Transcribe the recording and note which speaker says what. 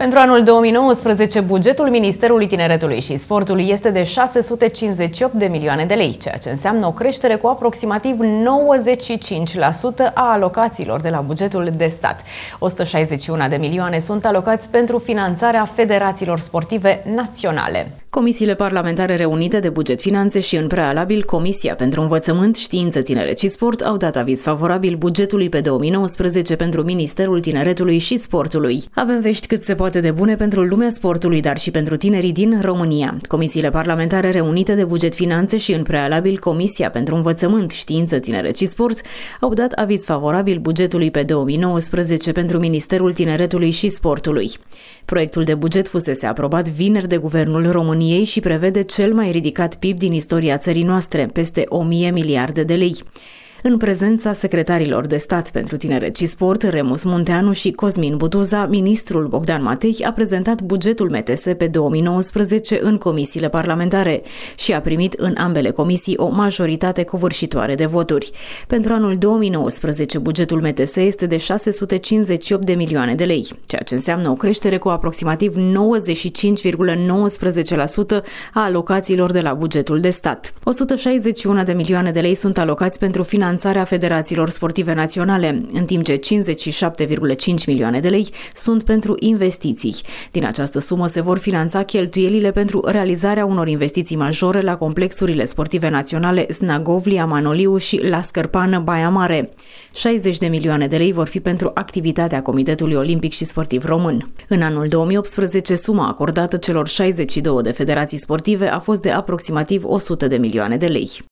Speaker 1: Pentru anul 2019, bugetul Ministerului Tineretului și Sportului este de 658 de milioane de lei, ceea ce înseamnă o creștere cu aproximativ 95% a alocațiilor de la bugetul de stat. 161 de milioane sunt alocați pentru finanțarea federațiilor sportive naționale. Comisiile parlamentare reunite de buget finanțe și în prealabil Comisia pentru Învățământ, Știință, Tineret și Sport au dat aviz favorabil bugetului pe 2019 pentru Ministerul Tineretului și Sportului. Avem vești cât se poate de bune pentru lumea sportului, dar și pentru tinerii din România. Comisiile parlamentare reunite de buget finanțe și în prealabil Comisia pentru Învățământ, Știință, Tineret și Sport au dat aviz favorabil bugetului pe 2019 pentru Ministerul Tineretului și Sportului. Proiectul de buget fusese aprobat vineri de Guvernul României României și prevede cel mai ridicat PIB din istoria țării noastre, peste 1000 miliarde de lei. În prezența secretarilor de stat pentru tineret și sport, Remus Munteanu și Cosmin Buduza, ministrul Bogdan Matei a prezentat bugetul MTS pe 2019 în comisiile parlamentare și a primit în ambele comisii o majoritate covârșitoare de voturi. Pentru anul 2019, bugetul MTS este de 658 de milioane de lei, ceea ce înseamnă o creștere cu aproximativ 95,19% a alocațiilor de la bugetul de stat. 161 de milioane de lei sunt alocați pentru finanțare finanțarea federațiilor sportive naționale, în timp ce 57,5 milioane de lei sunt pentru investiții. Din această sumă se vor finanța cheltuielile pentru realizarea unor investiții majore la complexurile sportive naționale Snagovlia, Manoliu și La Scărpană, Baia Mare. 60 de milioane de lei vor fi pentru activitatea Comitetului Olimpic și Sportiv Român. În anul 2018, suma acordată celor 62 de federații sportive a fost de aproximativ 100 de milioane de lei.